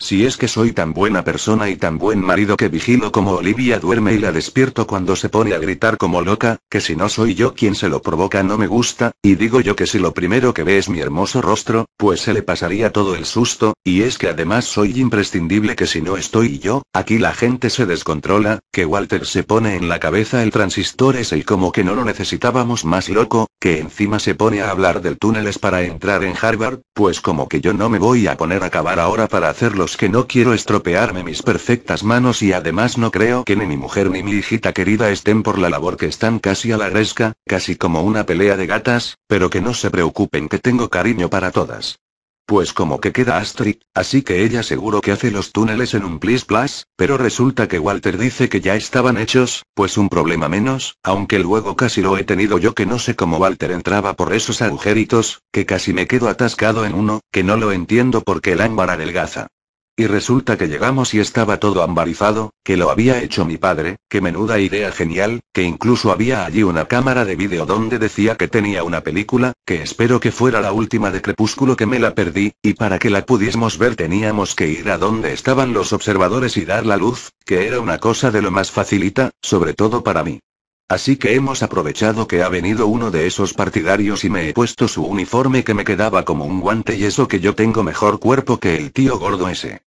Si es que soy tan buena persona y tan buen marido que vigilo como Olivia duerme y la despierto cuando se pone a gritar como loca, que si no soy yo quien se lo provoca no me gusta, y digo yo que si lo primero que ve es mi hermoso rostro, pues se le pasaría todo el susto, y es que además soy imprescindible que si no estoy yo, aquí la gente se descontrola, que Walter se pone en la cabeza el transistor ese y como que no lo necesitábamos más loco, que encima se pone a hablar del túneles para entrar en Harvard, pues como que yo no me voy a poner a acabar ahora para hacerlo que no quiero estropearme mis perfectas manos y además no creo que ni mi mujer ni mi hijita querida estén por la labor que están casi a la resca, casi como una pelea de gatas, pero que no se preocupen que tengo cariño para todas. Pues como que queda Astrid, así que ella seguro que hace los túneles en un plis plus, pero resulta que Walter dice que ya estaban hechos, pues un problema menos, aunque luego casi lo he tenido yo que no sé cómo Walter entraba por esos agujeritos, que casi me quedo atascado en uno, que no lo entiendo porque el ámbar adelgaza. Y resulta que llegamos y estaba todo ambarizado, que lo había hecho mi padre, que menuda idea genial, que incluso había allí una cámara de vídeo donde decía que tenía una película, que espero que fuera la última de Crepúsculo que me la perdí, y para que la pudiésemos ver teníamos que ir a donde estaban los observadores y dar la luz, que era una cosa de lo más facilita, sobre todo para mí. Así que hemos aprovechado que ha venido uno de esos partidarios y me he puesto su uniforme que me quedaba como un guante y eso que yo tengo mejor cuerpo que el tío gordo ese.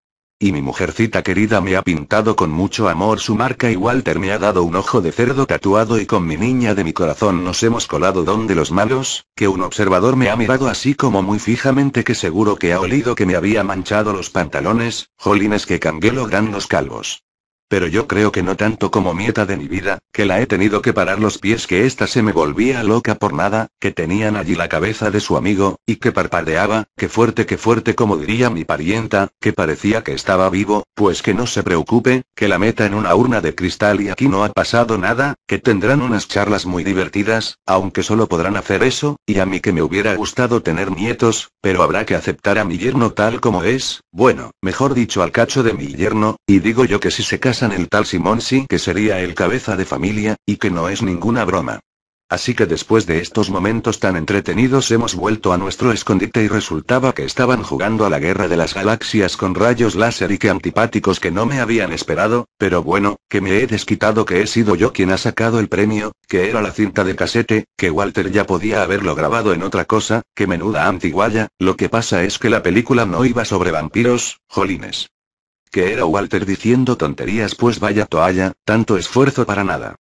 Y mi mujercita querida me ha pintado con mucho amor su marca y Walter me ha dado un ojo de cerdo tatuado y con mi niña de mi corazón nos hemos colado donde los malos, que un observador me ha mirado así como muy fijamente que seguro que ha olido que me había manchado los pantalones, jolines que canguelo gran los calvos. Pero yo creo que no tanto como nieta de mi vida, que la he tenido que parar los pies, que ésta se me volvía loca por nada, que tenían allí la cabeza de su amigo, y que parpadeaba, que fuerte, que fuerte, como diría mi parienta, que parecía que estaba vivo, pues que no se preocupe, que la meta en una urna de cristal y aquí no ha pasado nada, que tendrán unas charlas muy divertidas, aunque solo podrán hacer eso, y a mí que me hubiera gustado tener nietos, pero habrá que aceptar a mi yerno tal como es, bueno, mejor dicho al cacho de mi yerno, y digo yo que si se casa en el tal Simonsi que sería el cabeza de familia, y que no es ninguna broma. Así que después de estos momentos tan entretenidos hemos vuelto a nuestro escondite y resultaba que estaban jugando a la guerra de las galaxias con rayos láser y que antipáticos que no me habían esperado, pero bueno, que me he desquitado que he sido yo quien ha sacado el premio, que era la cinta de casete, que Walter ya podía haberlo grabado en otra cosa, que menuda antiguaya, lo que pasa es que la película no iba sobre vampiros, jolines. Que era Walter diciendo tonterías pues vaya toalla, tanto esfuerzo para nada.